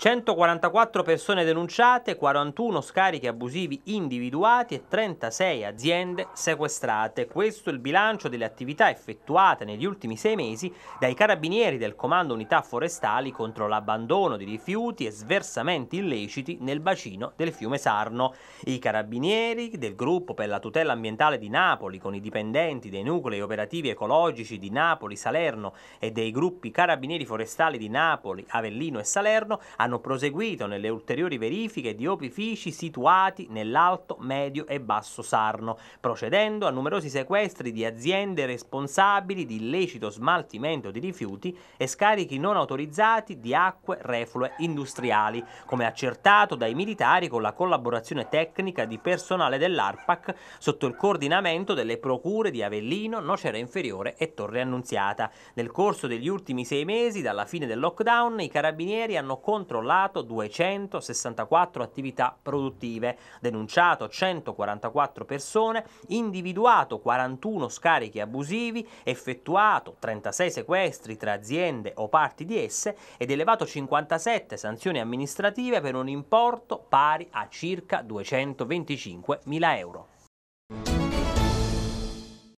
144 persone denunciate, 41 scarichi abusivi individuati e 36 aziende sequestrate. Questo è il bilancio delle attività effettuate negli ultimi sei mesi dai carabinieri del Comando Unità Forestali contro l'abbandono di rifiuti e sversamenti illeciti nel bacino del fiume Sarno. I carabinieri del gruppo per la tutela ambientale di Napoli con i dipendenti dei nuclei operativi ecologici di Napoli, Salerno e dei gruppi carabinieri forestali di Napoli, Avellino e Salerno hanno hanno proseguito nelle ulteriori verifiche di opifici situati nell'Alto, Medio e Basso Sarno, procedendo a numerosi sequestri di aziende responsabili di illecito smaltimento di rifiuti e scarichi non autorizzati di acque reflue industriali, come accertato dai militari con la collaborazione tecnica di personale dell'ARPAC sotto il coordinamento delle procure di Avellino, Nocera Inferiore e Torre Annunziata. Nel corso degli ultimi sei mesi, dalla fine del lockdown, i carabinieri hanno controllato controllato 264 attività produttive, denunciato 144 persone, individuato 41 scarichi abusivi, effettuato 36 sequestri tra aziende o parti di esse ed elevato 57 sanzioni amministrative per un importo pari a circa 225 mila euro.